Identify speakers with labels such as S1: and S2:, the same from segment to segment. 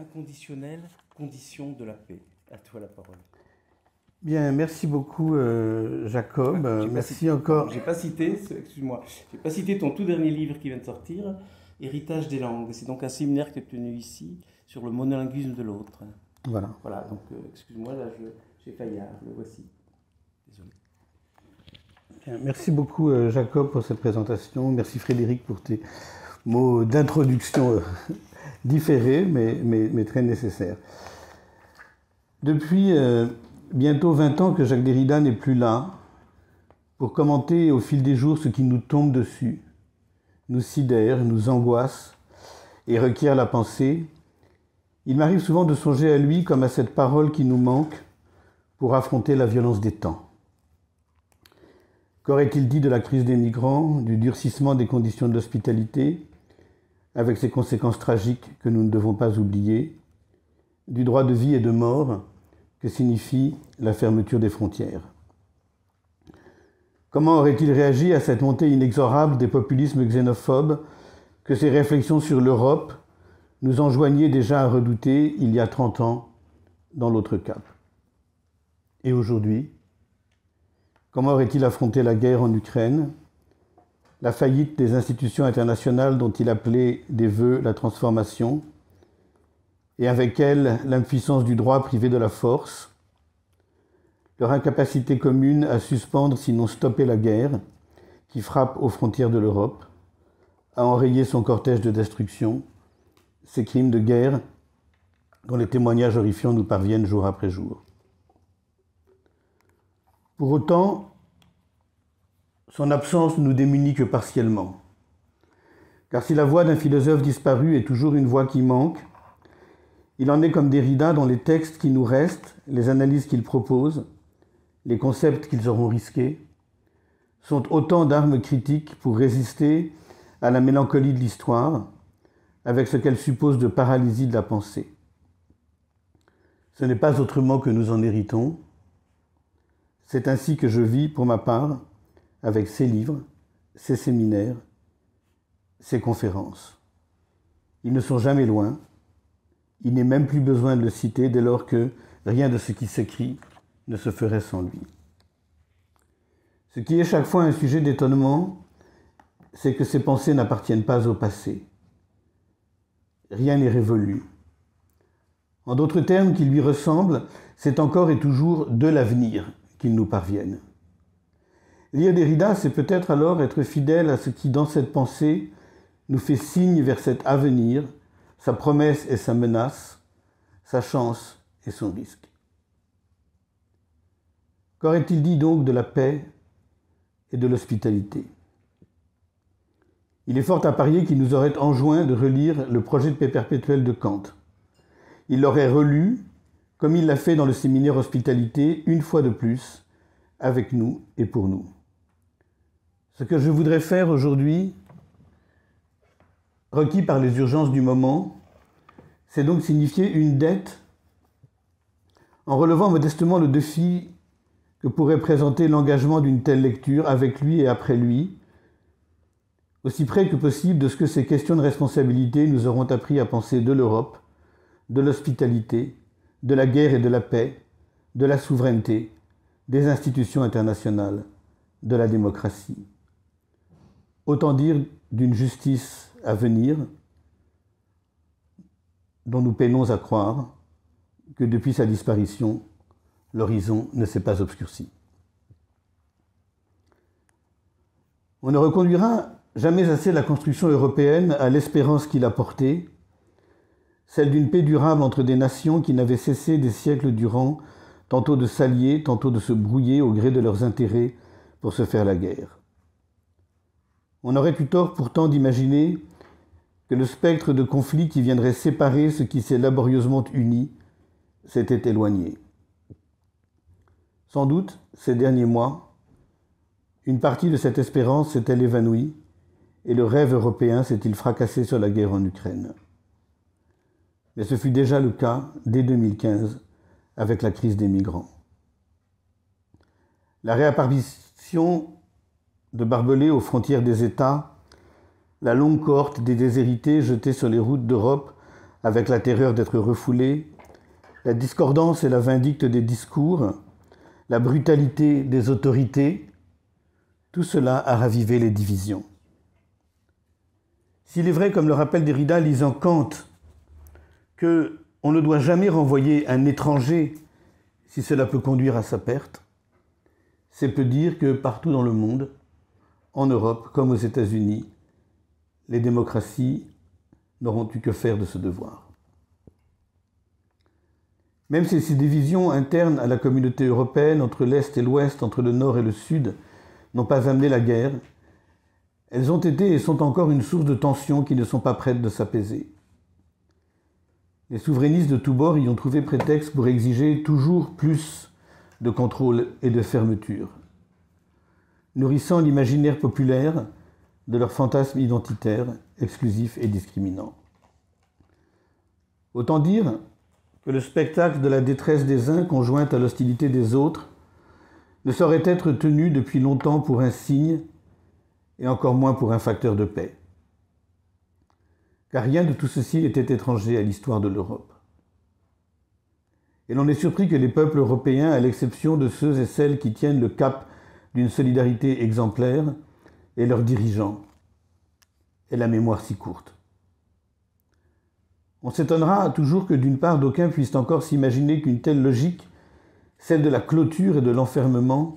S1: inconditionnelle, condition de la paix. À toi la parole. Bien, merci beaucoup euh, Jacob. Ah, merci encore. J'ai pas cité, excuse-moi, j'ai pas cité ton tout dernier livre qui vient de sortir, Héritage des langues. C'est donc un séminaire qui est tenu ici sur le monolinguisme de l'autre. Voilà. Voilà, donc euh, excuse-moi, là j'ai failli le voici. Désolé. merci beaucoup euh, Jacob pour cette présentation. Merci Frédéric pour tes mots d'introduction Différé, mais, mais, très nécessaire. Depuis euh, bientôt 20 ans que Jacques Derrida n'est plus là, pour commenter au fil des jours ce qui nous tombe dessus, nous sidère, nous angoisse et requiert la pensée, il m'arrive souvent de songer à lui comme à cette parole qui nous manque pour affronter la violence des temps. Qu'aurait-il dit de la crise des migrants, du durcissement des conditions de avec ses conséquences tragiques que nous ne devons pas oublier, du droit de vie et de mort que signifie la fermeture des frontières. Comment aurait-il réagi à cette montée inexorable des populismes xénophobes que ses réflexions sur l'Europe nous enjoignaient déjà à redouter il y a 30 ans dans l'autre cap Et aujourd'hui Comment aurait-il affronté la guerre en Ukraine la faillite des institutions internationales dont il appelait des vœux la transformation, et avec elle l'impuissance du droit privé de la force, leur incapacité commune à suspendre sinon stopper la guerre qui frappe aux frontières de l'Europe, à enrayer son cortège de destruction, ces crimes de guerre dont les témoignages horrifiants nous parviennent jour après jour. Pour autant, son absence nous démunit que partiellement. Car si la voix d'un philosophe disparu est toujours une voix qui manque, il en est comme Derrida dans les textes qui nous restent, les analyses qu'il propose, les concepts qu'ils auront risqués, sont autant d'armes critiques pour résister à la mélancolie de l'histoire, avec ce qu'elle suppose de paralysie de la pensée. Ce n'est pas autrement que nous en héritons. C'est ainsi que je vis, pour ma part, avec ses livres, ses séminaires, ses conférences. Ils ne sont jamais loin. Il n'est même plus besoin de le citer dès lors que rien de ce qui s'écrit ne se ferait sans lui. Ce qui est chaque fois un sujet d'étonnement, c'est que ses pensées n'appartiennent pas au passé. Rien n'est révolu. En d'autres termes, qui lui ressemblent, c'est encore et toujours de l'avenir qu'ils nous parviennent. Lire Derrida, c'est peut-être alors être fidèle à ce qui, dans cette pensée, nous fait signe vers cet avenir, sa promesse et sa menace, sa chance et son risque. Qu'aurait-il dit donc de la paix et de l'hospitalité Il est fort à parier qu'il nous aurait enjoint de relire le projet de paix perpétuelle de Kant. Il l'aurait relu, comme il l'a fait dans le séminaire hospitalité, une fois de plus, avec nous et pour nous. Ce que je voudrais faire aujourd'hui, requis par les urgences du moment, c'est donc signifier une dette en relevant modestement le défi que pourrait présenter l'engagement d'une telle lecture avec lui et après lui, aussi près que possible de ce que ces questions de responsabilité nous auront appris à penser de l'Europe, de l'hospitalité, de la guerre et de la paix, de la souveraineté, des institutions internationales, de la démocratie. Autant dire d'une justice à venir dont nous peinons à croire que depuis sa disparition, l'horizon ne s'est pas obscurci. On ne reconduira jamais assez la construction européenne à l'espérance qu'il a portée, celle d'une paix durable entre des nations qui n'avaient cessé des siècles durant, tantôt de s'allier, tantôt de se brouiller au gré de leurs intérêts pour se faire la guerre. On aurait eu tort pourtant d'imaginer que le spectre de conflits qui viendrait séparer ce qui s'est laborieusement uni s'était éloigné. Sans doute, ces derniers mois, une partie de cette espérance s'est-elle évanouie et le rêve européen s'est-il fracassé sur la guerre en Ukraine. Mais ce fut déjà le cas dès 2015 avec la crise des migrants. La réapparition de barbelés aux frontières des États, la longue cohorte des déshérités jetés sur les routes d'Europe avec la terreur d'être refoulés, la discordance et la vindicte des discours, la brutalité des autorités, tout cela a ravivé les divisions. S'il est vrai, comme le rappelle Derrida lisant Kant, que on ne doit jamais renvoyer un étranger si cela peut conduire à sa perte, c'est peu dire que partout dans le monde, en Europe comme aux États-Unis, les démocraties n'auront eu que faire de ce devoir. Même si ces divisions internes à la communauté européenne entre l'Est et l'Ouest, entre le Nord et le Sud, n'ont pas amené la guerre, elles ont été et sont encore une source de tensions qui ne sont pas prêtes de s'apaiser. Les souverainistes de tous bords y ont trouvé prétexte pour exiger toujours plus de contrôle et de fermeture nourrissant l'imaginaire populaire de leurs fantasmes identitaires, exclusifs et discriminants. Autant dire que le spectacle de la détresse des uns conjointe à l'hostilité des autres ne saurait être tenu depuis longtemps pour un signe et encore moins pour un facteur de paix. Car rien de tout ceci n'était étranger à l'histoire de l'Europe. Et l'on est surpris que les peuples européens, à l'exception de ceux et celles qui tiennent le cap d'une solidarité exemplaire et leurs dirigeants et la mémoire si courte. On s'étonnera toujours que d'une part d'aucuns puissent encore s'imaginer qu'une telle logique, celle de la clôture et de l'enfermement,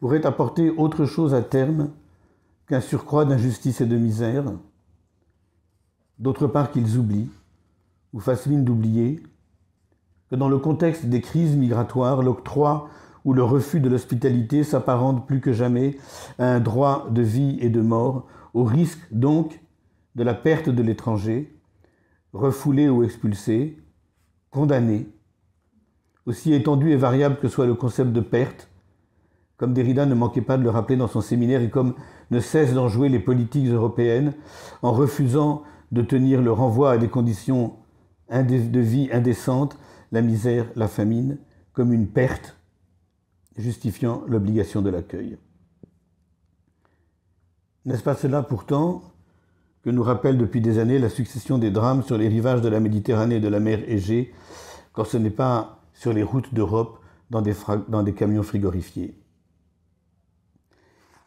S1: pourrait apporter autre chose à terme qu'un surcroît d'injustice et de misère, d'autre part qu'ils oublient, ou fassent mine d'oublier, que dans le contexte des crises migratoires, l'octroi où le refus de l'hospitalité s'apparente plus que jamais à un droit de vie et de mort, au risque donc de la perte de l'étranger, refoulé ou expulsé, condamné. Aussi étendu et variable que soit le concept de perte, comme Derrida ne manquait pas de le rappeler dans son séminaire et comme ne cessent d'en jouer les politiques européennes en refusant de tenir le renvoi à des conditions de vie indécentes, la misère, la famine, comme une perte justifiant l'obligation de l'accueil. N'est-ce pas cela pourtant que nous rappelle depuis des années la succession des drames sur les rivages de la Méditerranée et de la mer Égée, quand ce n'est pas sur les routes d'Europe dans des, camions frigorifiés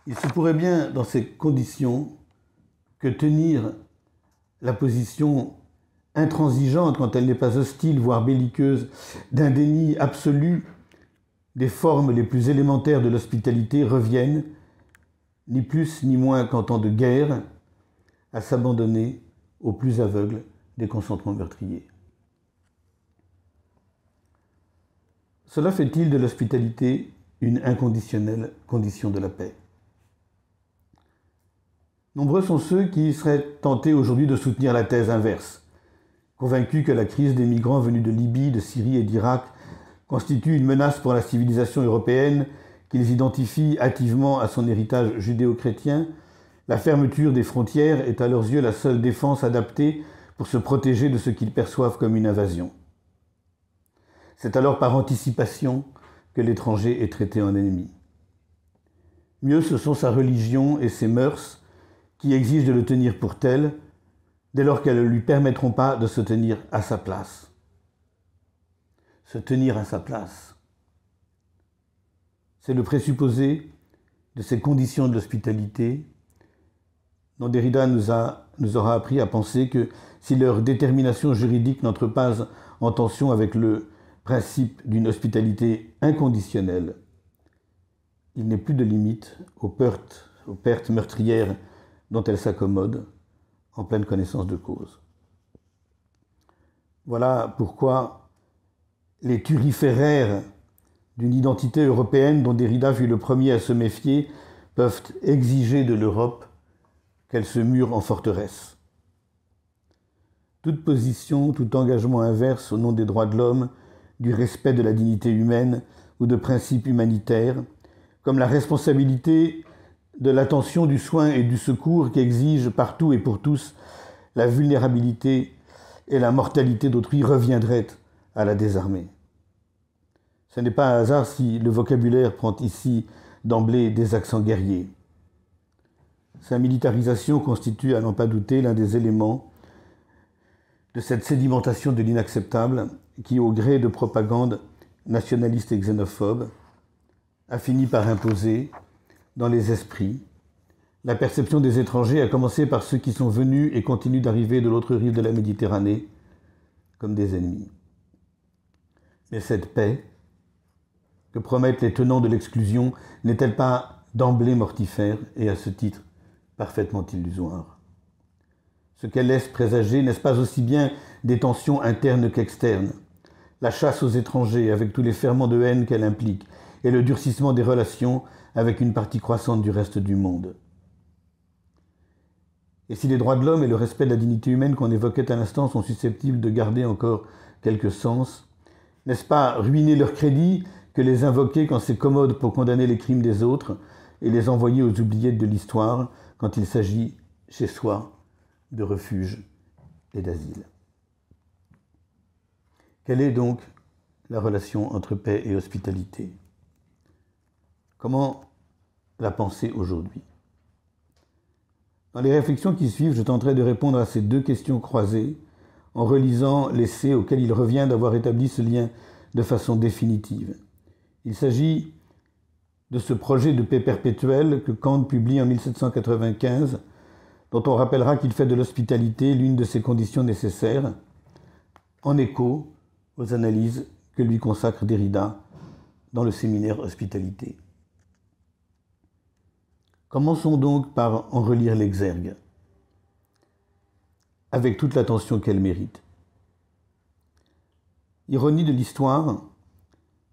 S1: Il se pourrait bien, dans ces conditions, que tenir la position intransigeante quand elle n'est pas hostile, voire belliqueuse, d'un déni absolu les formes les plus élémentaires de l'hospitalité reviennent, ni plus ni moins qu'en temps de guerre, à s'abandonner aux plus aveugles des consentements meurtriers. Cela fait-il de l'hospitalité une inconditionnelle condition de la paix Nombreux sont ceux qui seraient tentés aujourd'hui de soutenir la thèse inverse, convaincus que la crise des migrants venus de Libye, de Syrie et d'Irak constitue une menace pour la civilisation européenne qu'ils identifient hâtivement à son héritage judéo-chrétien, la fermeture des frontières est à leurs yeux la seule défense adaptée pour se protéger de ce qu'ils perçoivent comme une invasion. C'est alors par anticipation que l'étranger est traité en ennemi. Mieux, ce sont sa religion et ses mœurs qui exigent de le tenir pour tel, dès lors qu'elles ne lui permettront pas de se tenir à sa place se tenir à sa place. C'est le présupposé de ces conditions de l'hospitalité dont Derrida nous, a, nous aura appris à penser que si leur détermination juridique n'entre pas en tension avec le principe d'une hospitalité inconditionnelle, il n'est plus de limite aux pertes, aux pertes meurtrières dont elle s'accommodent en pleine connaissance de cause. Voilà pourquoi les turiféraires d'une identité européenne dont Derrida fut le premier à se méfier peuvent exiger de l'Europe qu'elle se mure en forteresse. Toute position, tout engagement inverse au nom des droits de l'homme, du respect de la dignité humaine ou de principes humanitaires, comme la responsabilité de l'attention, du soin et du secours qu'exigent partout et pour tous la vulnérabilité et la mortalité d'autrui reviendraient à la désarmée. Ce n'est pas un hasard si le vocabulaire prend ici d'emblée des accents guerriers. Sa militarisation constitue à n'en pas douter l'un des éléments de cette sédimentation de l'inacceptable qui, au gré de propagande nationaliste et xénophobe, a fini par imposer dans les esprits la perception des étrangers, à commencer par ceux qui sont venus et continuent d'arriver de l'autre rive de la Méditerranée, comme des ennemis. Mais cette paix que promettent les tenants de l'exclusion n'est-elle pas d'emblée mortifère et à ce titre parfaitement illusoire Ce qu'elle laisse présager n'est-ce pas aussi bien des tensions internes qu'externes La chasse aux étrangers avec tous les ferments de haine qu'elle implique et le durcissement des relations avec une partie croissante du reste du monde. Et si les droits de l'homme et le respect de la dignité humaine qu'on évoquait à l'instant sont susceptibles de garder encore quelque sens, n'est-ce pas ruiner leur crédit que les invoquer quand c'est commode pour condamner les crimes des autres et les envoyer aux oubliettes de l'histoire quand il s'agit chez soi de refuge et d'asile Quelle est donc la relation entre paix et hospitalité Comment la penser aujourd'hui Dans les réflexions qui suivent, je tenterai de répondre à ces deux questions croisées en relisant l'essai auquel il revient d'avoir établi ce lien de façon définitive. Il s'agit de ce projet de paix perpétuelle que Kant publie en 1795, dont on rappellera qu'il fait de l'hospitalité l'une de ses conditions nécessaires, en écho aux analyses que lui consacre Derrida dans le séminaire Hospitalité. Commençons donc par en relire l'exergue avec toute l'attention qu'elle mérite. Ironie de l'histoire,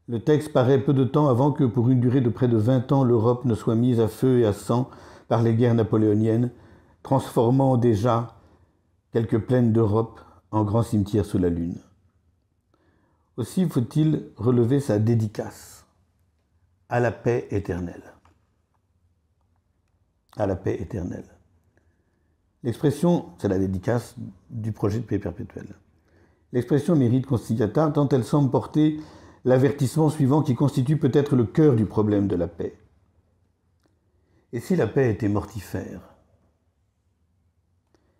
S1: le texte paraît peu de temps avant que, pour une durée de près de 20 ans, l'Europe ne soit mise à feu et à sang par les guerres napoléoniennes, transformant déjà quelques plaines d'Europe en grands cimetières sous la Lune. Aussi faut-il relever sa dédicace à la paix éternelle. À la paix éternelle. L'expression, c'est la dédicace du projet de paix perpétuelle. L'expression mérite conciliata tant elle semble porter l'avertissement suivant qui constitue peut-être le cœur du problème de la paix. Et si la paix était mortifère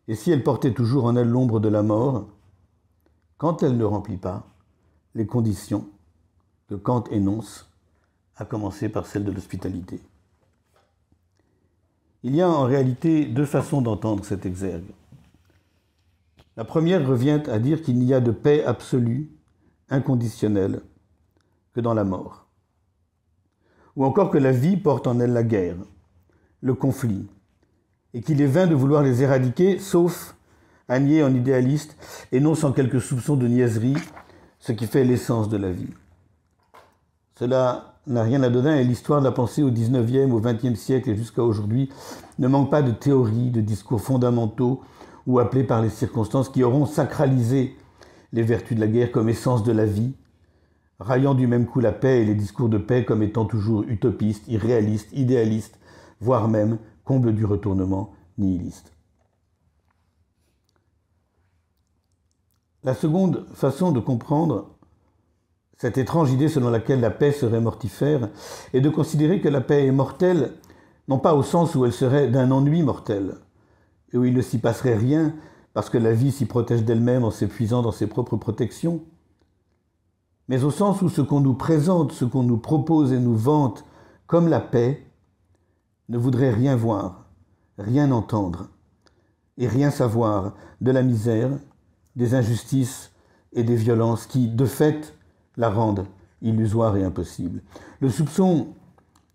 S1: Et si elle portait toujours en elle l'ombre de la mort Quand elle ne remplit pas les conditions que Kant énonce, à commencer par celle de l'hospitalité. Il y a en réalité deux façons d'entendre cet exergue. La première revient à dire qu'il n'y a de paix absolue, inconditionnelle, que dans la mort. Ou encore que la vie porte en elle la guerre, le conflit, et qu'il est vain de vouloir les éradiquer, sauf à nier en idéaliste, et non sans quelques soupçons de niaiserie, ce qui fait l'essence de la vie. Cela n'a rien à donner et l'histoire de la pensée au 19e, au 20e siècle et jusqu'à aujourd'hui ne manque pas de théories, de discours fondamentaux ou appelés par les circonstances qui auront sacralisé les vertus de la guerre comme essence de la vie, raillant du même coup la paix et les discours de paix comme étant toujours utopistes, irréalistes, idéalistes, voire même, comble du retournement, nihiliste. La seconde façon de comprendre cette étrange idée selon laquelle la paix serait mortifère, et de considérer que la paix est mortelle, non pas au sens où elle serait d'un ennui mortel, et où il ne s'y passerait rien, parce que la vie s'y protège d'elle-même en s'épuisant dans ses propres protections, mais au sens où ce qu'on nous présente, ce qu'on nous propose et nous vante comme la paix, ne voudrait rien voir, rien entendre, et rien savoir de la misère, des injustices et des violences qui, de fait, la rendent illusoire et impossible. Le soupçon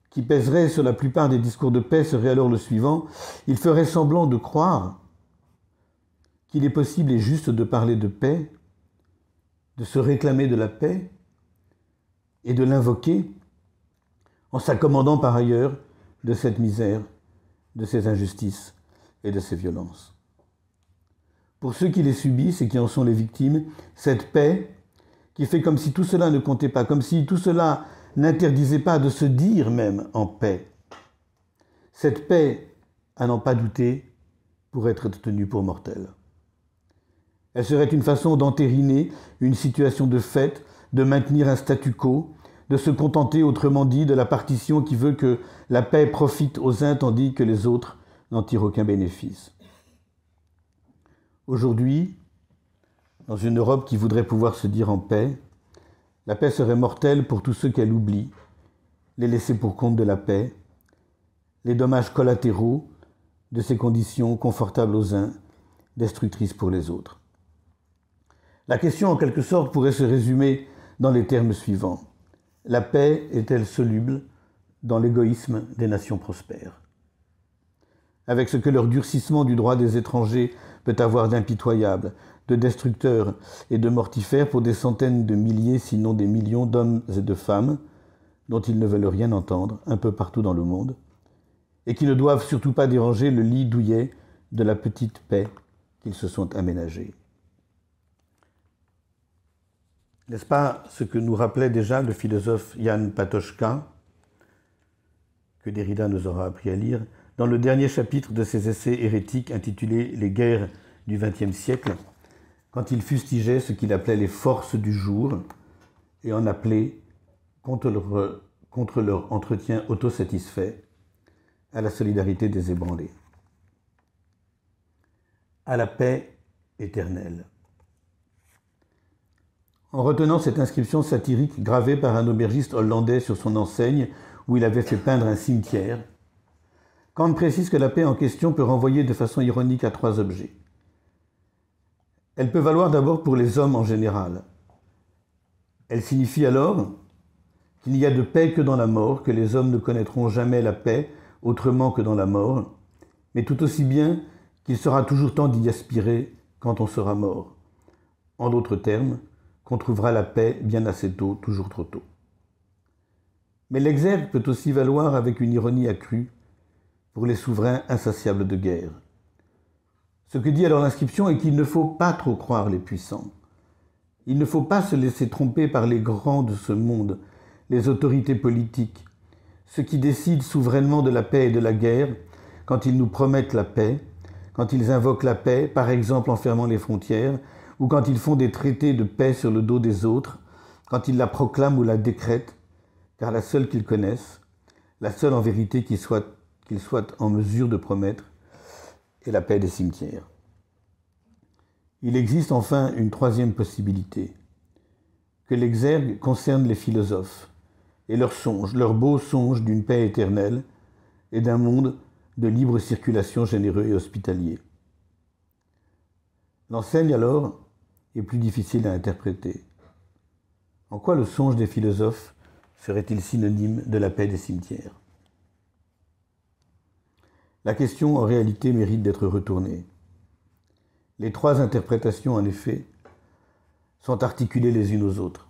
S1: qui pèserait sur la plupart des discours de paix serait alors le suivant. Il ferait semblant de croire qu'il est possible et juste de parler de paix, de se réclamer de la paix et de l'invoquer en s'accommodant par ailleurs de cette misère, de ces injustices et de ces violences. Pour ceux qui les subissent et qui en sont les victimes, cette paix qui fait comme si tout cela ne comptait pas, comme si tout cela n'interdisait pas de se dire même en paix. Cette paix, à n'en pas douter, pourrait être tenue pour mortelle. Elle serait une façon d'entériner une situation de fait, de maintenir un statu quo, de se contenter, autrement dit, de la partition qui veut que la paix profite aux uns tandis que les autres n'en tirent aucun bénéfice. Aujourd'hui, dans une Europe qui voudrait pouvoir se dire en paix, la paix serait mortelle pour tous ceux qu'elle oublie, les laisser pour compte de la paix, les dommages collatéraux de ces conditions confortables aux uns, destructrices pour les autres. La question en quelque sorte pourrait se résumer dans les termes suivants. La paix est-elle soluble dans l'égoïsme des nations prospères Avec ce que leur durcissement du droit des étrangers peut avoir d'impitoyable, de destructeurs et de mortifères pour des centaines de milliers, sinon des millions d'hommes et de femmes, dont ils ne veulent rien entendre, un peu partout dans le monde, et qui ne doivent surtout pas déranger le lit douillet de la petite paix qu'ils se sont aménagés. N'est-ce pas ce que nous rappelait déjà le philosophe Jan Patochka, que Derrida nous aura appris à lire dans le dernier chapitre de ses essais hérétiques intitulé Les guerres du XXe siècle, quand il fustigeait ce qu'il appelait les forces du jour et en appelait, contre leur, contre leur entretien autosatisfait, à la solidarité des ébranlés, à la paix éternelle. En retenant cette inscription satirique gravée par un aubergiste hollandais sur son enseigne où il avait fait peindre un cimetière, Kant précise que la paix en question peut renvoyer de façon ironique à trois objets. Elle peut valoir d'abord pour les hommes en général. Elle signifie alors qu'il n'y a de paix que dans la mort, que les hommes ne connaîtront jamais la paix autrement que dans la mort, mais tout aussi bien qu'il sera toujours temps d'y aspirer quand on sera mort. En d'autres termes, qu'on trouvera la paix bien assez tôt, toujours trop tôt. Mais l'exergue peut aussi valoir avec une ironie accrue pour les souverains insatiables de guerre. Ce que dit alors l'inscription est qu'il ne faut pas trop croire les puissants. Il ne faut pas se laisser tromper par les grands de ce monde, les autorités politiques, ceux qui décident souverainement de la paix et de la guerre, quand ils nous promettent la paix, quand ils invoquent la paix, par exemple en fermant les frontières, ou quand ils font des traités de paix sur le dos des autres, quand ils la proclament ou la décrètent, car la seule qu'ils connaissent, la seule en vérité qui soit qu'ils soit en mesure de promettre, et la paix des cimetières. Il existe enfin une troisième possibilité, que l'exergue concerne les philosophes et leurs songes, leurs beaux songes d'une paix éternelle et d'un monde de libre circulation généreux et hospitalier. L'enseigne alors est plus difficile à interpréter. En quoi le songe des philosophes serait-il synonyme de la paix des cimetières la question en réalité mérite d'être retournée. Les trois interprétations, en effet, sont articulées les unes aux autres.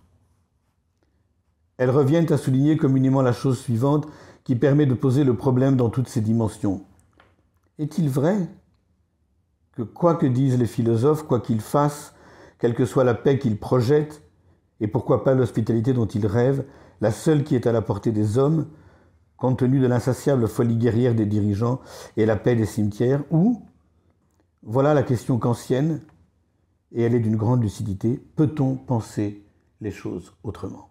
S1: Elles reviennent à souligner communément la chose suivante qui permet de poser le problème dans toutes ses dimensions. Est-il vrai que quoi que disent les philosophes, quoi qu'ils fassent, quelle que soit la paix qu'ils projettent, et pourquoi pas l'hospitalité dont ils rêvent, la seule qui est à la portée des hommes, compte tenu de l'insatiable folie guerrière des dirigeants et la paix des cimetières, ou, voilà la question qu'ancienne et elle est d'une grande lucidité, peut-on penser les choses autrement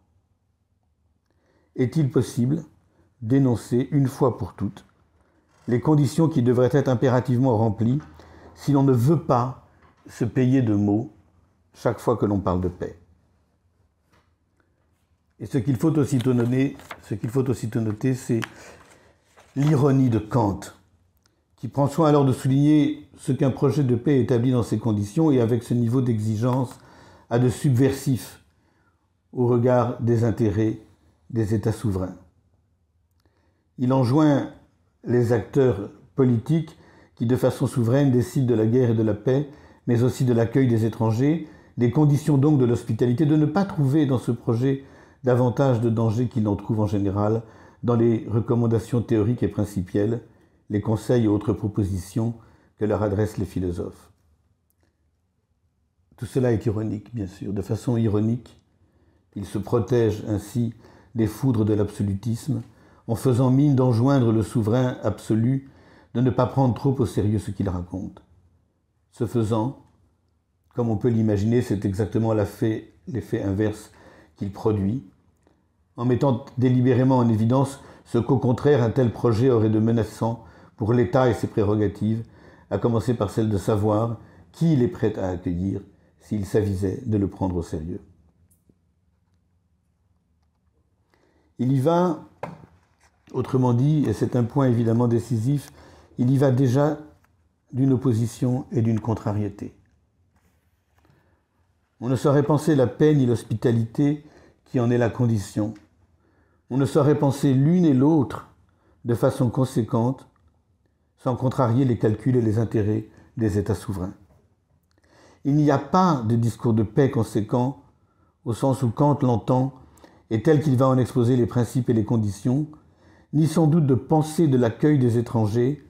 S1: Est-il possible d'énoncer une fois pour toutes les conditions qui devraient être impérativement remplies si l'on ne veut pas se payer de mots chaque fois que l'on parle de paix et ce qu'il faut aussitôt noter, ce qu'il faut noter, c'est l'ironie de Kant, qui prend soin alors de souligner ce qu'un projet de paix établi dans ces conditions et avec ce niveau d'exigence a de subversif au regard des intérêts des États souverains. Il enjoint les acteurs politiques qui, de façon souveraine, décident de la guerre et de la paix, mais aussi de l'accueil des étrangers, les conditions donc de l'hospitalité, de ne pas trouver dans ce projet davantage de dangers qu'il en trouve en général dans les recommandations théoriques et principielles, les conseils et autres propositions que leur adressent les philosophes. Tout cela est ironique, bien sûr. De façon ironique, il se protège ainsi des foudres de l'absolutisme en faisant mine d'enjoindre le souverain absolu de ne pas prendre trop au sérieux ce qu'il raconte. Ce faisant, comme on peut l'imaginer, c'est exactement l'effet inverse qu'il produit, en mettant délibérément en évidence ce qu'au contraire un tel projet aurait de menaçant pour l'État et ses prérogatives, à commencer par celle de savoir qui il est prêt à accueillir s'il s'avisait de le prendre au sérieux. Il y va, autrement dit, et c'est un point évidemment décisif, il y va déjà d'une opposition et d'une contrariété. On ne saurait penser la paix ni l'hospitalité qui en est la condition, on ne saurait penser l'une et l'autre de façon conséquente sans contrarier les calculs et les intérêts des États souverains. Il n'y a pas de discours de paix conséquent au sens où Kant l'entend et tel qu'il va en exposer les principes et les conditions, ni sans doute de pensée de l'accueil des étrangers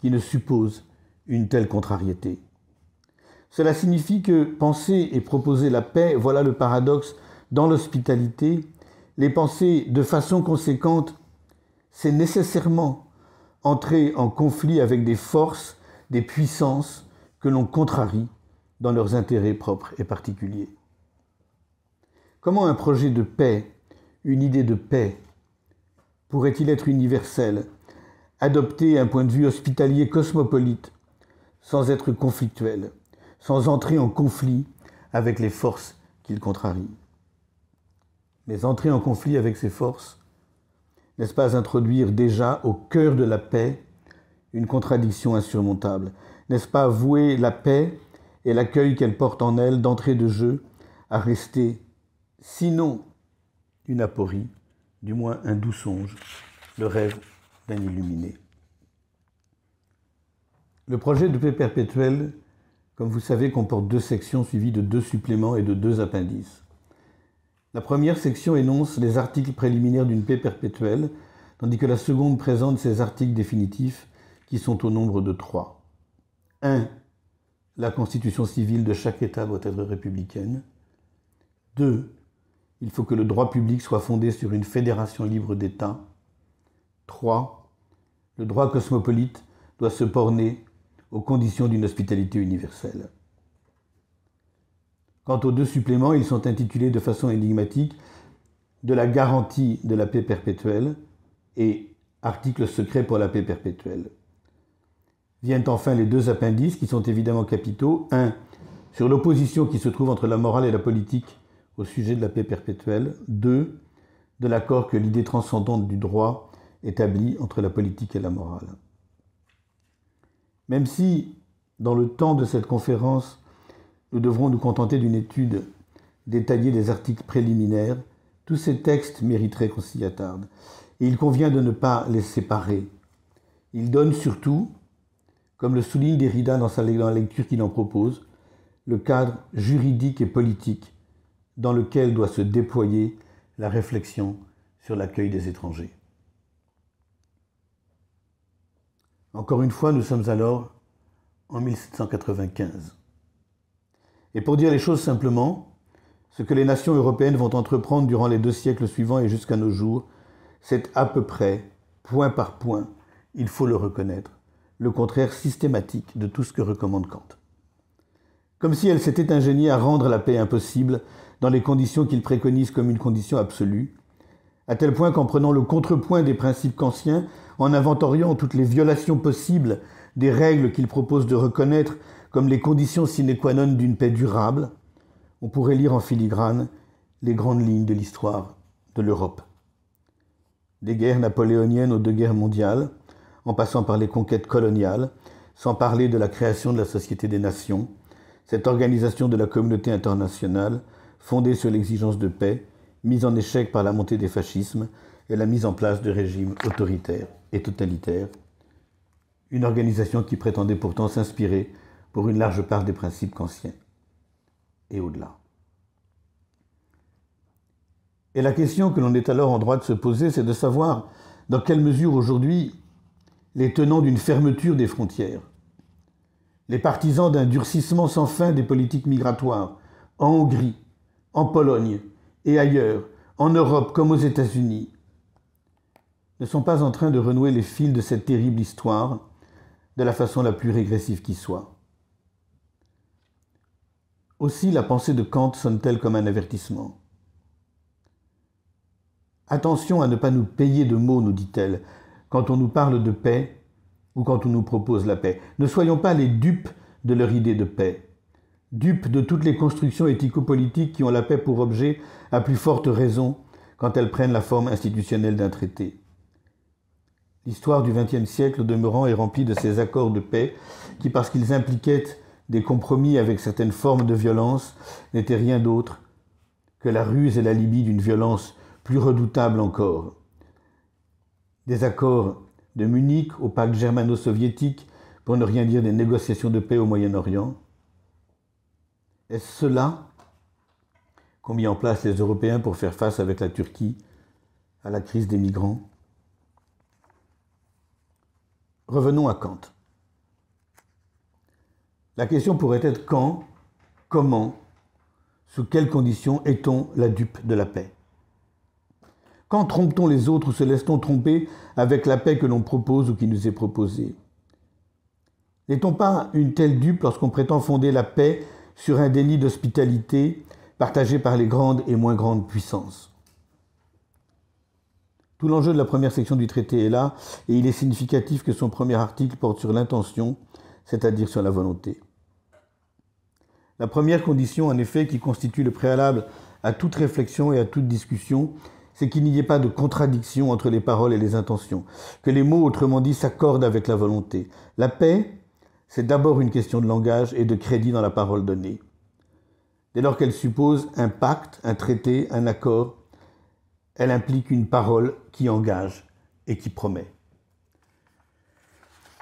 S1: qui ne suppose une telle contrariété. Cela signifie que penser et proposer la paix, voilà le paradoxe dans l'hospitalité, les penser de façon conséquente, c'est nécessairement entrer en conflit avec des forces, des puissances que l'on contrarie dans leurs intérêts propres et particuliers. Comment un projet de paix, une idée de paix, pourrait-il être universel, adopter un point de vue hospitalier cosmopolite, sans être conflictuel, sans entrer en conflit avec les forces qu'il contrarie mais entrer en conflit avec ses forces N'est-ce pas introduire déjà au cœur de la paix une contradiction insurmontable N'est-ce pas vouer la paix et l'accueil qu'elle porte en elle d'entrée de jeu à rester, sinon une aporie, du moins un doux songe, le rêve d'un illuminé Le projet de paix perpétuelle, comme vous savez, comporte deux sections suivies de deux suppléments et de deux appendices. La première section énonce les articles préliminaires d'une paix perpétuelle, tandis que la seconde présente ses articles définitifs, qui sont au nombre de trois. 1. La constitution civile de chaque État doit être républicaine. 2. Il faut que le droit public soit fondé sur une fédération libre d'États. 3. Le droit cosmopolite doit se porner aux conditions d'une hospitalité universelle. Quant aux deux suppléments, ils sont intitulés de façon énigmatique De la garantie de la paix perpétuelle et Article secret pour la paix perpétuelle. Viennent enfin les deux appendices qui sont évidemment capitaux. 1. Sur l'opposition qui se trouve entre la morale et la politique au sujet de la paix perpétuelle. 2. De l'accord que l'idée transcendante du droit établit entre la politique et la morale. Même si, dans le temps de cette conférence, nous devrons nous contenter d'une étude détaillée des articles préliminaires. Tous ces textes mériteraient qu'on s'y attarde. Et il convient de ne pas les séparer. Ils donnent surtout, comme le souligne Derrida dans, sa, la lecture qu'il en propose, le cadre juridique et politique dans lequel doit se déployer la réflexion sur l'accueil des étrangers. Encore une fois, nous sommes alors en 1795. Et pour dire les choses simplement, ce que les nations européennes vont entreprendre durant les deux siècles suivants et jusqu'à nos jours, c'est à peu près, point par point, il faut le reconnaître, le contraire systématique de tout ce que recommande Kant. Comme si elle s'était ingéniée à rendre la paix impossible dans les conditions qu'il préconise comme une condition absolue, à tel point qu'en prenant le contrepoint des principes kantiens, en inventoriant toutes les violations possibles des règles qu'il propose de reconnaître comme les conditions sine qua non d'une paix durable, on pourrait lire en filigrane les grandes lignes de l'histoire de l'Europe. Des guerres napoléoniennes aux deux guerres mondiales, en passant par les conquêtes coloniales, sans parler de la création de la Société des Nations, cette organisation de la communauté internationale, fondée sur l'exigence de paix, mise en échec par la montée des fascismes et la mise en place de régimes autoritaires et totalitaires, une organisation qui prétendait pourtant s'inspirer pour une large part des principes qu'anciens et au-delà. Et la question que l'on est alors en droit de se poser, c'est de savoir dans quelle mesure aujourd'hui les tenants d'une fermeture des frontières, les partisans d'un durcissement sans fin des politiques migratoires, en Hongrie, en Pologne et ailleurs, en Europe comme aux États-Unis, ne sont pas en train de renouer les fils de cette terrible histoire de la façon la plus régressive qui soit. Aussi la pensée de Kant sonne-t-elle comme un avertissement. Attention à ne pas nous payer de mots, nous dit-elle, quand on nous parle de paix ou quand on nous propose la paix. Ne soyons pas les dupes de leur idée de paix, dupes de toutes les constructions éthico-politiques qui ont la paix pour objet, à plus forte raison quand elles prennent la forme institutionnelle d'un traité. L'histoire du XXe siècle, demeurant, est remplie de ces accords de paix qui, parce qu'ils impliquaient des compromis avec certaines formes de violence n'étaient rien d'autre que la ruse et la libye d'une violence plus redoutable encore. Des accords de Munich au pacte germano-soviétique, pour ne rien dire des négociations de paix au Moyen-Orient. Est-ce cela qu'ont mis en place les Européens pour faire face avec la Turquie à la crise des migrants Revenons à Kant. La question pourrait être quand, comment, sous quelles conditions est-on la dupe de la paix Quand trompe-t-on les autres ou se laisse-t-on tromper avec la paix que l'on propose ou qui nous est proposée N'est-on pas une telle dupe lorsqu'on prétend fonder la paix sur un délit d'hospitalité partagé par les grandes et moins grandes puissances tout l'enjeu de la première section du traité est là, et il est significatif que son premier article porte sur l'intention, c'est-à-dire sur la volonté. La première condition, en effet, qui constitue le préalable à toute réflexion et à toute discussion, c'est qu'il n'y ait pas de contradiction entre les paroles et les intentions, que les mots, autrement dit, s'accordent avec la volonté. La paix, c'est d'abord une question de langage et de crédit dans la parole donnée. Dès lors qu'elle suppose un pacte, un traité, un accord, elle implique une parole qui engage et qui promet.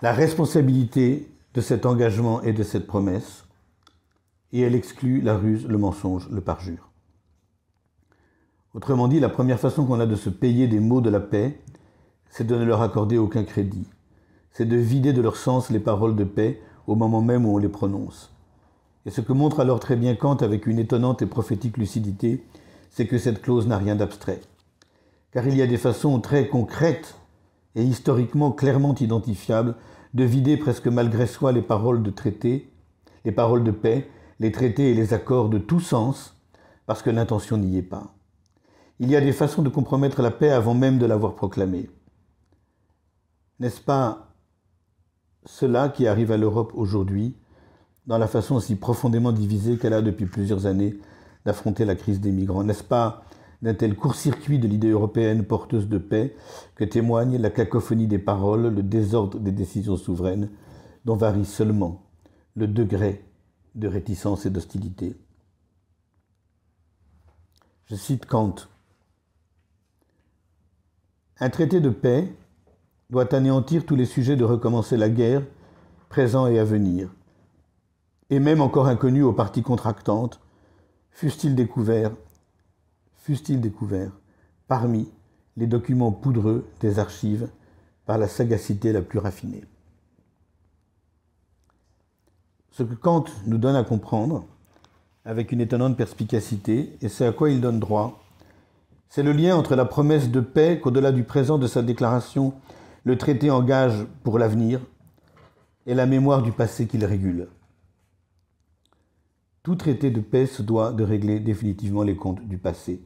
S1: La responsabilité de cet engagement et de cette promesse et elle exclut la ruse, le mensonge, le parjure. Autrement dit, la première façon qu'on a de se payer des mots de la paix, c'est de ne leur accorder aucun crédit, c'est de vider de leur sens les paroles de paix au moment même où on les prononce. Et ce que montre alors très bien Kant avec une étonnante et prophétique lucidité, c'est que cette clause n'a rien d'abstrait. Car il y a des façons très concrètes et historiquement clairement identifiables de vider presque malgré soi les paroles de traité, les paroles de paix, les traités et les accords de tout sens, parce que l'intention n'y est pas. Il y a des façons de compromettre la paix avant même de l'avoir proclamée. N'est-ce pas cela qui arrive à l'Europe aujourd'hui, dans la façon si profondément divisée qu'elle a depuis plusieurs années d'affronter la crise des migrants N'est-ce pas d'un tel court-circuit de l'idée européenne porteuse de paix que témoigne la cacophonie des paroles, le désordre des décisions souveraines, dont varie seulement le degré de réticence et d'hostilité. Je cite Kant. Un traité de paix doit anéantir tous les sujets de recommencer la guerre, présent et à venir, et même encore inconnus aux parties contractantes, fussent-ils découverts, fussent-ils découverts, parmi les documents poudreux des archives par la sagacité la plus raffinée. Ce que Kant nous donne à comprendre, avec une étonnante perspicacité, et c'est à quoi il donne droit, c'est le lien entre la promesse de paix qu'au-delà du présent de sa déclaration, le traité engage pour l'avenir, et la mémoire du passé qu'il régule. Tout traité de paix se doit de régler définitivement les comptes du passé.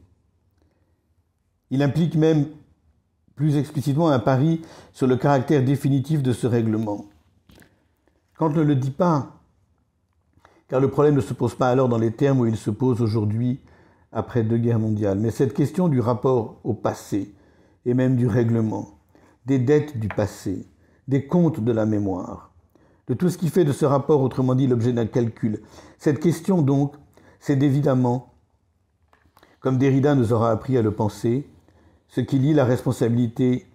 S1: Il implique même plus explicitement un pari sur le caractère définitif de ce règlement. Kant ne le dit pas, car le problème ne se pose pas alors dans les termes où il se pose aujourd'hui après deux guerres mondiales, mais cette question du rapport au passé, et même du règlement, des dettes du passé, des comptes de la mémoire, de tout ce qui fait de ce rapport, autrement dit, l'objet d'un calcul. Cette question, donc, c'est évidemment, comme Derrida nous aura appris à le penser, ce qui lie la responsabilité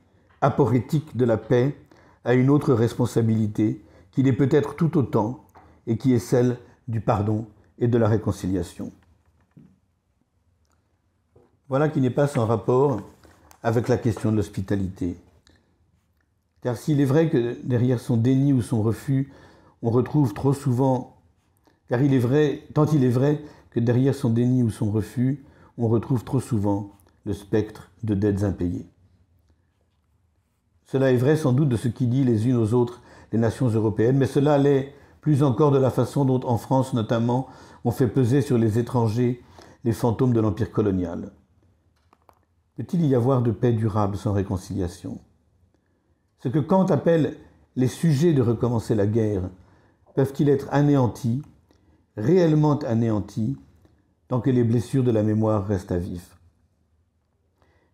S1: aporétique de la paix à une autre responsabilité, qui l'est peut-être tout autant, et qui est celle du pardon et de la réconciliation. Voilà qui n'est pas sans rapport avec la question de l'hospitalité. Car s'il est vrai que derrière son déni ou son refus, on retrouve trop souvent, car il est vrai, tant il est vrai que derrière son déni ou son refus, on retrouve trop souvent le spectre de dettes impayées. Cela est vrai sans doute de ce qui dit les unes aux autres les nations européennes, mais cela l'est plus encore de la façon dont, en France notamment, on fait peser sur les étrangers les fantômes de l'empire colonial. Peut-il y avoir de paix durable sans réconciliation Ce que Kant appelle les sujets de recommencer la guerre peuvent-ils être anéantis, réellement anéantis, tant que les blessures de la mémoire restent à vif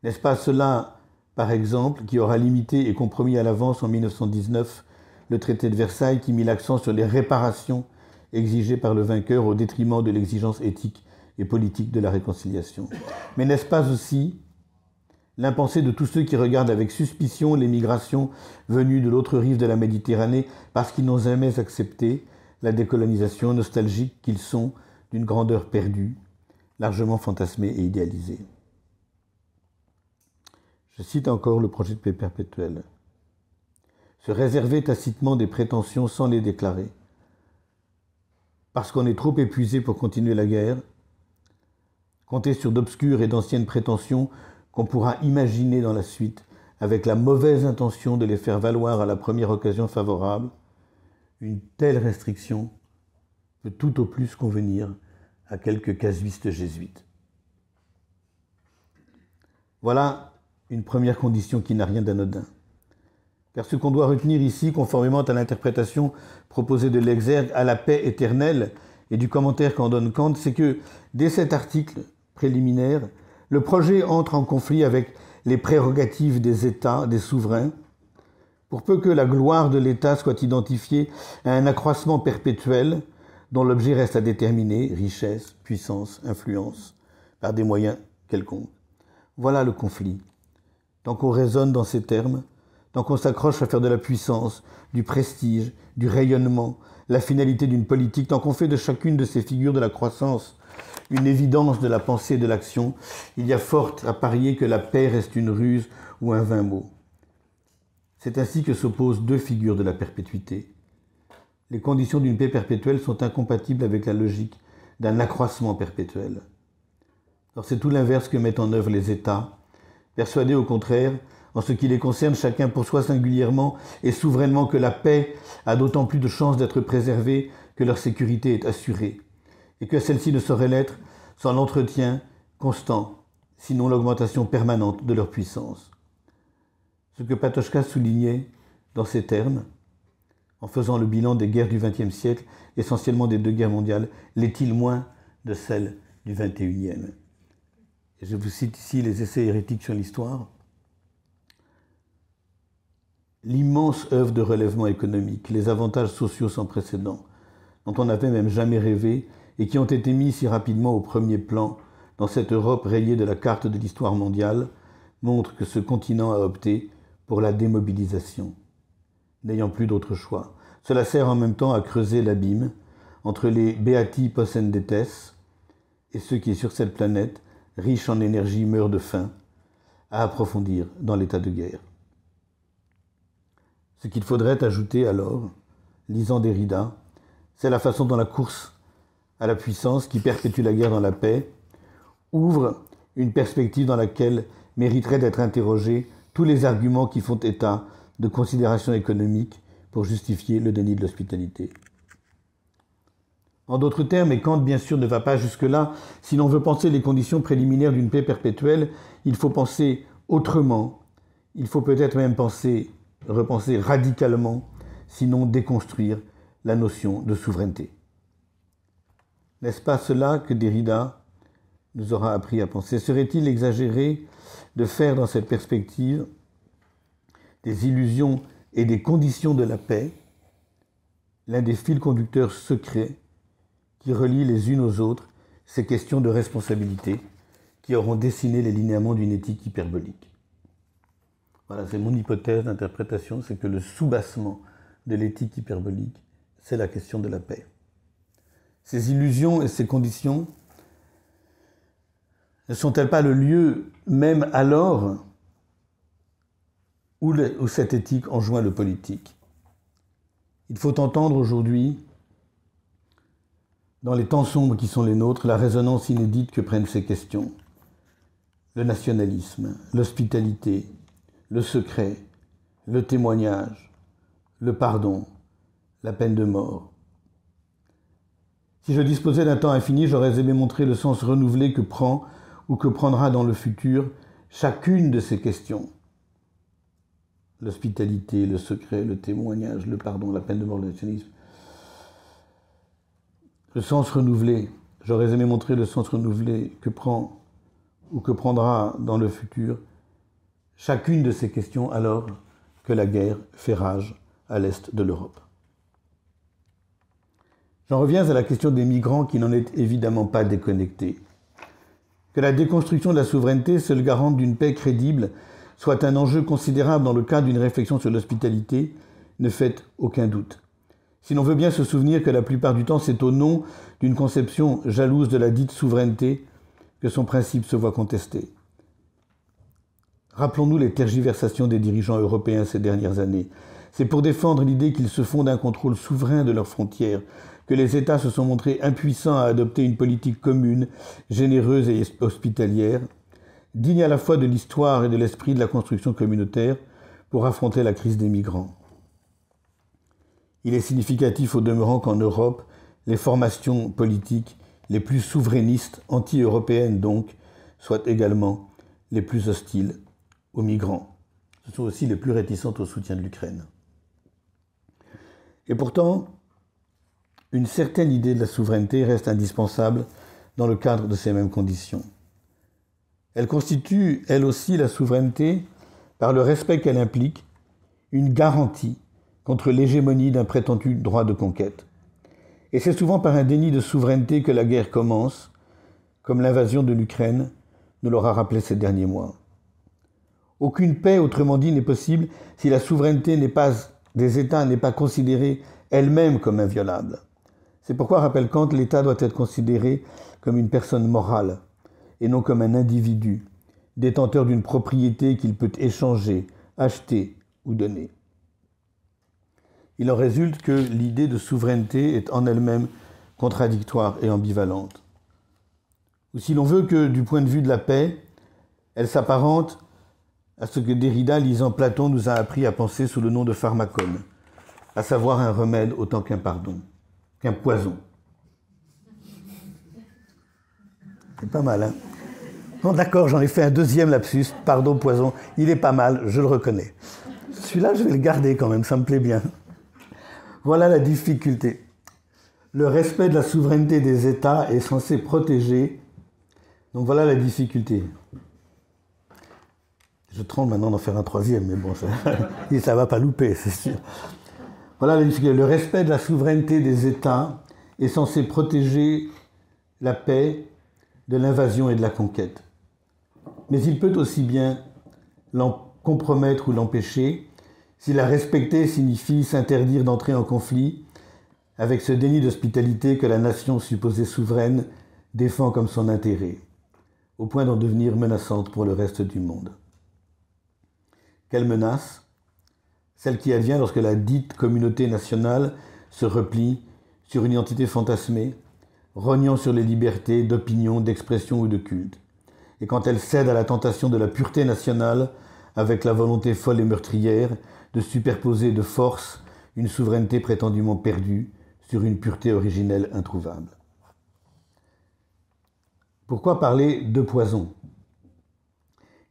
S1: N'est-ce pas cela, par exemple, qui aura limité et compromis à l'avance en 1919 le traité de Versailles qui mit l'accent sur les réparations exigées par le vainqueur au détriment de l'exigence éthique et politique de la réconciliation. Mais n'est-ce pas aussi l'impensé de tous ceux qui regardent avec suspicion les migrations venues de l'autre rive de la Méditerranée parce qu'ils n'ont jamais accepté la décolonisation nostalgique qu'ils sont d'une grandeur perdue, largement fantasmée et idéalisée. Je cite encore le projet de paix perpétuelle se réserver tacitement des prétentions sans les déclarer, parce qu'on est trop épuisé pour continuer la guerre, compter sur d'obscures et d'anciennes prétentions qu'on pourra imaginer dans la suite, avec la mauvaise intention de les faire valoir à la première occasion favorable, une telle restriction peut tout au plus convenir à quelques casuistes jésuites. Voilà une première condition qui n'a rien d'anodin. Car ce qu'on doit retenir ici, conformément à l'interprétation proposée de l'exergue à la paix éternelle et du commentaire qu'en donne Kant, c'est que dès cet article préliminaire, le projet entre en conflit avec les prérogatives des États, des souverains, pour peu que la gloire de l'État soit identifiée à un accroissement perpétuel dont l'objet reste à déterminer, richesse, puissance, influence, par des moyens quelconques. Voilà le conflit. Tant qu'on raisonne dans ces termes, Tant qu'on s'accroche à faire de la puissance, du prestige, du rayonnement, la finalité d'une politique. Tant qu'on fait de chacune de ces figures de la croissance une évidence de la pensée et de l'action, il y a fort à parier que la paix reste une ruse ou un vain mot. C'est ainsi que s'opposent deux figures de la perpétuité. Les conditions d'une paix perpétuelle sont incompatibles avec la logique d'un accroissement perpétuel. Or, c'est tout l'inverse que mettent en œuvre les États, persuadés au contraire en ce qui les concerne chacun pour soi singulièrement et souverainement que la paix a d'autant plus de chances d'être préservée que leur sécurité est assurée, et que celle-ci ne saurait l'être sans l'entretien constant, sinon l'augmentation permanente de leur puissance. Ce que Patochka soulignait dans ces termes, en faisant le bilan des guerres du XXe siècle, essentiellement des deux guerres mondiales, l'est-il moins de celle du XXIe Je vous cite ici les essais hérétiques sur l'histoire l'immense œuvre de relèvement économique, les avantages sociaux sans précédent, dont on n'avait même jamais rêvé et qui ont été mis si rapidement au premier plan dans cette Europe rayée de la carte de l'histoire mondiale, montrent que ce continent a opté pour la démobilisation, n'ayant plus d'autre choix. Cela sert en même temps à creuser l'abîme entre les Beati Possendetes et ceux qui, sur cette planète, riches en énergie, meurent de faim, à approfondir dans l'état de guerre. Ce qu'il faudrait ajouter alors, lisant Derrida, c'est la façon dont la course à la puissance qui perpétue la guerre dans la paix ouvre une perspective dans laquelle mériterait d'être interrogés tous les arguments qui font état de considérations économiques pour justifier le déni de l'hospitalité. En d'autres termes, et Kant bien sûr ne va pas jusque-là, si l'on veut penser les conditions préliminaires d'une paix perpétuelle, il faut penser autrement, il faut peut-être même penser repenser radicalement, sinon déconstruire, la notion de souveraineté. N'est-ce pas cela que Derrida nous aura appris à penser Serait-il exagéré de faire dans cette perspective des illusions et des conditions de la paix l'un des fils conducteurs secrets qui relient les unes aux autres ces questions de responsabilité qui auront dessiné les linéaments d'une éthique hyperbolique voilà, c'est mon hypothèse d'interprétation, c'est que le soubassement de l'éthique hyperbolique, c'est la question de la paix. Ces illusions et ces conditions ne sont-elles pas le lieu, même alors, où, où cette éthique enjoint le politique Il faut entendre aujourd'hui, dans les temps sombres qui sont les nôtres, la résonance inédite que prennent ces questions. Le nationalisme, l'hospitalité, le secret, le témoignage, le pardon, la peine de mort. Si je disposais d'un temps infini, j'aurais aimé montrer le sens renouvelé que prend ou que prendra dans le futur chacune de ces questions. L'hospitalité, le secret, le témoignage, le pardon, la peine de mort, le nationalisme. Le sens renouvelé, j'aurais aimé montrer le sens renouvelé que prend ou que prendra dans le futur Chacune de ces questions alors que la guerre fait rage à l'est de l'Europe. J'en reviens à la question des migrants qui n'en est évidemment pas déconnectée. Que la déconstruction de la souveraineté, seule garante d'une paix crédible, soit un enjeu considérable dans le cadre d'une réflexion sur l'hospitalité, ne fait aucun doute. Si l'on veut bien se souvenir que la plupart du temps c'est au nom d'une conception jalouse de la dite souveraineté que son principe se voit contesté. Rappelons-nous les tergiversations des dirigeants européens ces dernières années. C'est pour défendre l'idée qu'ils se font d'un contrôle souverain de leurs frontières que les États se sont montrés impuissants à adopter une politique commune, généreuse et hospitalière, digne à la fois de l'histoire et de l'esprit de la construction communautaire pour affronter la crise des migrants. Il est significatif au demeurant qu'en Europe, les formations politiques les plus souverainistes, anti-européennes donc, soient également les plus hostiles aux migrants. Ce sont aussi les plus réticentes au soutien de l'Ukraine. Et pourtant, une certaine idée de la souveraineté reste indispensable dans le cadre de ces mêmes conditions. Elle constitue, elle aussi, la souveraineté, par le respect qu'elle implique, une garantie contre l'hégémonie d'un prétendu droit de conquête. Et c'est souvent par un déni de souveraineté que la guerre commence, comme l'invasion de l'Ukraine nous l'aura rappelé ces derniers mois. Aucune paix, autrement dit, n'est possible si la souveraineté des États n'est pas considérée elle-même comme inviolable. C'est pourquoi, rappelle Kant, l'État doit être considéré comme une personne morale et non comme un individu, détenteur d'une propriété qu'il peut échanger, acheter ou donner. Il en résulte que l'idée de souveraineté est en elle-même contradictoire et ambivalente. Ou si l'on veut que, du point de vue de la paix, elle s'apparente à ce que Derrida, lisant Platon, nous a appris à penser sous le nom de pharmacone, à savoir un remède autant qu'un pardon, qu'un poison. C'est pas mal, hein Bon, d'accord, j'en ai fait un deuxième lapsus, pardon, poison, il est pas mal, je le reconnais. Celui-là, je vais le garder quand même, ça me plaît bien. Voilà la difficulté. Le respect de la souveraineté des États est censé protéger. Donc voilà la difficulté. Je tremble maintenant d'en faire un troisième, mais bon, ça ne va pas louper, c'est sûr. Voilà Le respect de la souveraineté des États est censé protéger la paix de l'invasion et de la conquête. Mais il peut aussi bien l'en compromettre ou l'empêcher si la respecter signifie s'interdire d'entrer en conflit avec ce déni d'hospitalité que la nation supposée souveraine défend comme son intérêt, au point d'en devenir menaçante pour le reste du monde. Quelle menace Celle qui advient lorsque la dite communauté nationale se replie sur une identité fantasmée, rognant sur les libertés d'opinion, d'expression ou de culte, et quand elle cède à la tentation de la pureté nationale, avec la volonté folle et meurtrière de superposer de force une souveraineté prétendument perdue sur une pureté originelle introuvable. Pourquoi parler de poison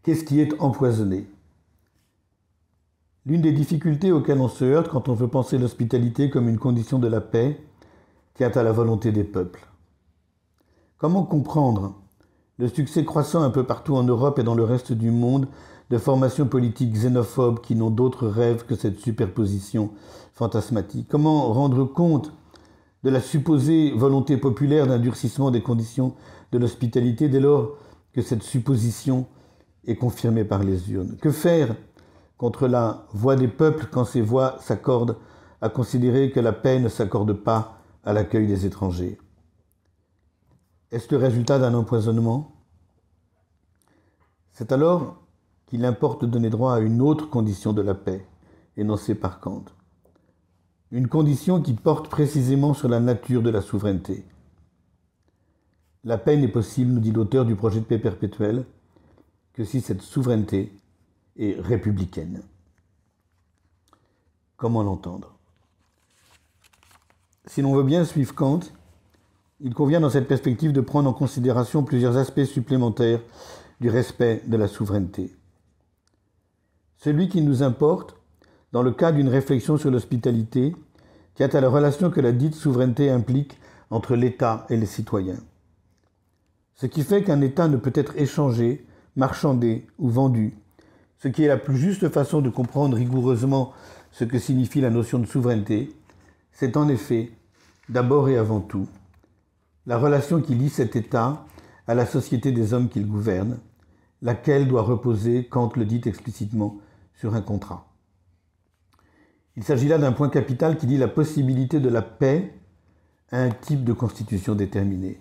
S1: Qu'est-ce qui est empoisonné L'une des difficultés auxquelles on se heurte quand on veut penser l'hospitalité comme une condition de la paix tient à la volonté des peuples. Comment comprendre le succès croissant un peu partout en Europe et dans le reste du monde de formations politiques xénophobes qui n'ont d'autres rêves que cette superposition fantasmatique Comment rendre compte de la supposée volonté populaire d'un durcissement des conditions de l'hospitalité dès lors que cette supposition est confirmée par les urnes Que faire contre la voix des peuples quand ces voix s'accordent à considérer que la paix ne s'accorde pas à l'accueil des étrangers. Est-ce le résultat d'un empoisonnement C'est alors qu'il importe de donner droit à une autre condition de la paix, énoncée par Kant. Une condition qui porte précisément sur la nature de la souveraineté. La paix n'est possible, nous dit l'auteur du projet de paix perpétuelle, que si cette souveraineté et républicaine. Comment l'entendre Si l'on veut bien suivre Kant, il convient dans cette perspective de prendre en considération plusieurs aspects supplémentaires du respect de la souveraineté. Celui qui nous importe, dans le cas d'une réflexion sur l'hospitalité, tient à la relation que la dite souveraineté implique entre l'État et les citoyens. Ce qui fait qu'un État ne peut être échangé, marchandé ou vendu, ce qui est la plus juste façon de comprendre rigoureusement ce que signifie la notion de souveraineté, c'est en effet, d'abord et avant tout, la relation qui lie cet État à la société des hommes qu'il gouverne, laquelle doit reposer, Kant le dit explicitement, sur un contrat. Il s'agit là d'un point capital qui lie la possibilité de la paix à un type de constitution déterminée.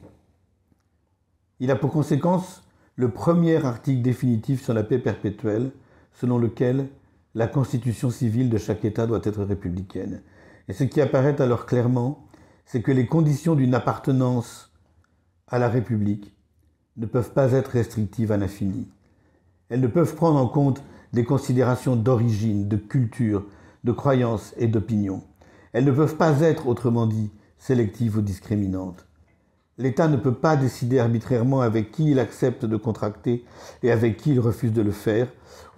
S1: Il a pour conséquence le premier article définitif sur la paix perpétuelle, selon lequel la constitution civile de chaque État doit être républicaine. Et ce qui apparaît alors clairement, c'est que les conditions d'une appartenance à la République ne peuvent pas être restrictives à l'infini. Elles ne peuvent prendre en compte des considérations d'origine, de culture, de croyance et d'opinion. Elles ne peuvent pas être, autrement dit, sélectives ou discriminantes. L'État ne peut pas décider arbitrairement avec qui il accepte de contracter et avec qui il refuse de le faire,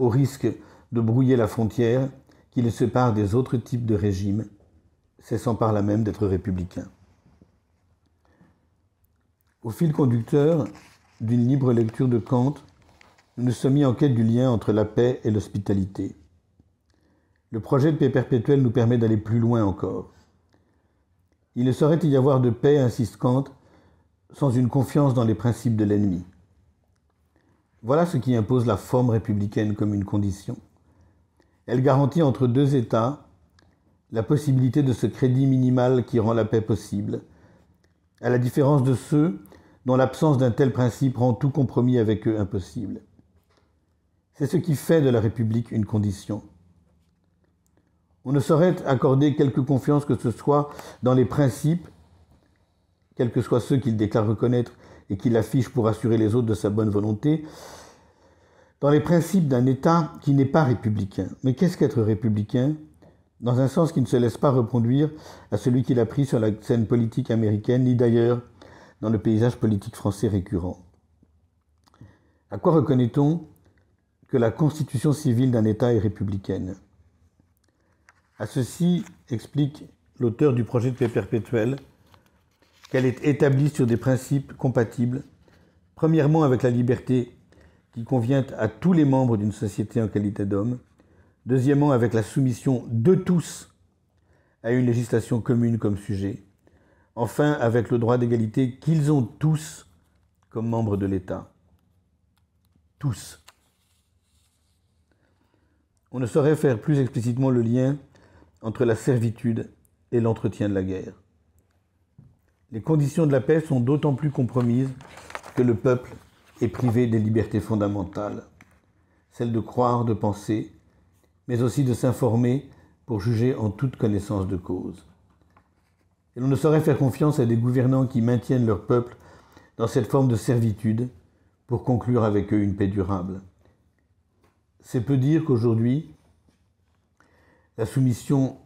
S1: au risque de brouiller la frontière qui le sépare des autres types de régimes, cessant par là même d'être républicain. Au fil conducteur d'une libre lecture de Kant, nous nous sommes mis en quête du lien entre la paix et l'hospitalité. Le projet de paix perpétuelle nous permet d'aller plus loin encore. Il ne saurait y avoir de paix, insiste Kant, sans une confiance dans les principes de l'ennemi. Voilà ce qui impose la forme républicaine comme une condition. Elle garantit entre deux États la possibilité de ce crédit minimal qui rend la paix possible, à la différence de ceux dont l'absence d'un tel principe rend tout compromis avec eux impossible. C'est ce qui fait de la République une condition. On ne saurait accorder quelque confiance que ce soit dans les principes quels que soient ceux qu'il déclare reconnaître et qu'il affiche pour assurer les autres de sa bonne volonté, dans les principes d'un État qui n'est pas républicain. Mais qu'est-ce qu'être républicain Dans un sens qui ne se laisse pas reproduire à celui qu'il a pris sur la scène politique américaine, ni d'ailleurs dans le paysage politique français récurrent. À quoi reconnaît-on que la constitution civile d'un État est républicaine À ceci explique l'auteur du projet de paix perpétuelle, qu'elle est établie sur des principes compatibles, premièrement avec la liberté qui convient à tous les membres d'une société en qualité d'homme, deuxièmement avec la soumission de tous à une législation commune comme sujet, enfin avec le droit d'égalité qu'ils ont tous comme membres de l'État. Tous. On ne saurait faire plus explicitement le lien entre la servitude et l'entretien de la guerre. Les conditions de la paix sont d'autant plus compromises que le peuple est privé des libertés fondamentales, celles de croire, de penser, mais aussi de s'informer pour juger en toute connaissance de cause. Et l'on ne saurait faire confiance à des gouvernants qui maintiennent leur peuple dans cette forme de servitude pour conclure avec eux une paix durable. C'est peu dire qu'aujourd'hui, la soumission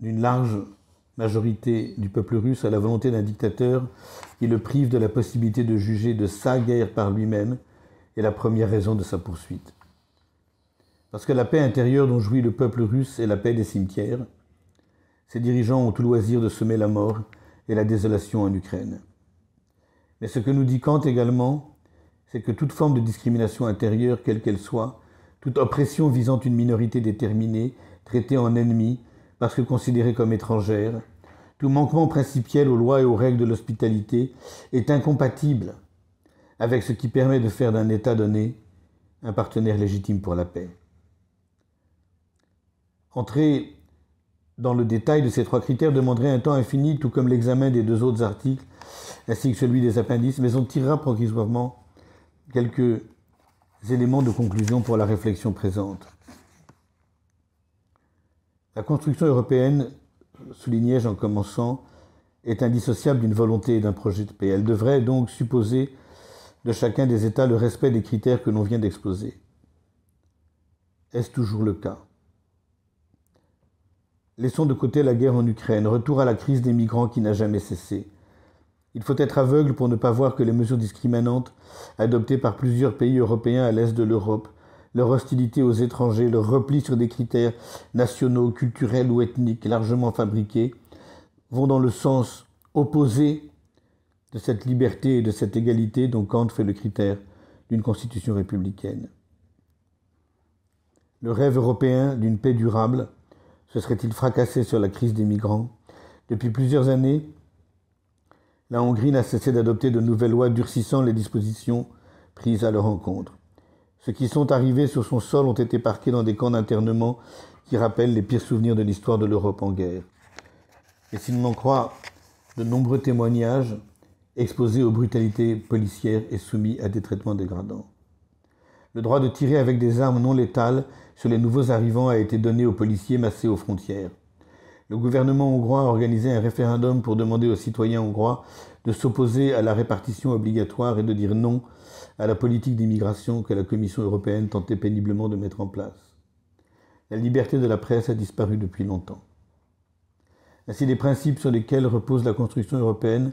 S1: d'une large majorité du peuple russe à la volonté d'un dictateur qui le prive de la possibilité de juger de sa guerre par lui-même est la première raison de sa poursuite. Parce que la paix intérieure dont jouit le peuple russe est la paix des cimetières, ses dirigeants ont tout loisir de semer la mort et la désolation en Ukraine. Mais ce que nous dit Kant également, c'est que toute forme de discrimination intérieure, quelle qu'elle soit, toute oppression visant une minorité déterminée, traitée en ennemi, parce que considérée comme étrangère, tout manquement principiel aux lois et aux règles de l'hospitalité est incompatible avec ce qui permet de faire d'un État donné un partenaire légitime pour la paix. Entrer dans le détail de ces trois critères demanderait un temps infini, tout comme l'examen des deux autres articles, ainsi que celui des appendices, mais on tirera provisoirement quelques éléments de conclusion pour la réflexion présente. La construction européenne, soulignais-je en commençant, est indissociable d'une volonté et d'un projet de paix. Elle devrait donc supposer de chacun des États le respect des critères que l'on vient d'exposer. Est-ce toujours le cas Laissons de côté la guerre en Ukraine, retour à la crise des migrants qui n'a jamais cessé. Il faut être aveugle pour ne pas voir que les mesures discriminantes adoptées par plusieurs pays européens à l'est de l'Europe leur hostilité aux étrangers, leur repli sur des critères nationaux, culturels ou ethniques largement fabriqués, vont dans le sens opposé de cette liberté et de cette égalité dont Kant fait le critère d'une constitution républicaine. Le rêve européen d'une paix durable se serait-il fracassé sur la crise des migrants Depuis plusieurs années, la Hongrie n'a cessé d'adopter de nouvelles lois durcissant les dispositions prises à leur encontre. Ceux qui sont arrivés sur son sol ont été parqués dans des camps d'internement qui rappellent les pires souvenirs de l'histoire de l'Europe en guerre. Et si l'on en croit de nombreux témoignages, exposés aux brutalités policières et soumis à des traitements dégradants. Le droit de tirer avec des armes non létales sur les nouveaux arrivants a été donné aux policiers massés aux frontières. Le gouvernement hongrois a organisé un référendum pour demander aux citoyens hongrois de s'opposer à la répartition obligatoire et de dire non à la politique d'immigration que la Commission européenne tentait péniblement de mettre en place. La liberté de la presse a disparu depuis longtemps. Ainsi, les principes sur lesquels repose la construction européenne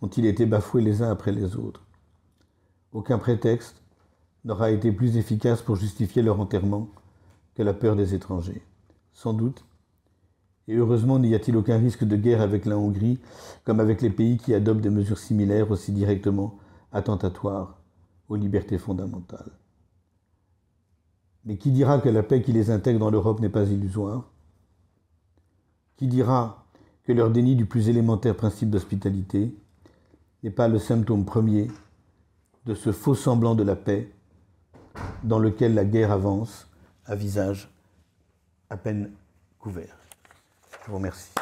S1: ont-ils été bafoués les uns après les autres. Aucun prétexte n'aura été plus efficace pour justifier leur enterrement que la peur des étrangers. Sans doute, et heureusement, n'y a-t-il aucun risque de guerre avec la Hongrie, comme avec les pays qui adoptent des mesures similaires aussi directement attentatoires aux libertés fondamentales. Mais qui dira que la paix qui les intègre dans l'Europe n'est pas illusoire Qui dira que leur déni du plus élémentaire principe d'hospitalité n'est pas le symptôme premier de ce faux semblant de la paix dans lequel la guerre avance à visage à peine couvert Je vous remercie.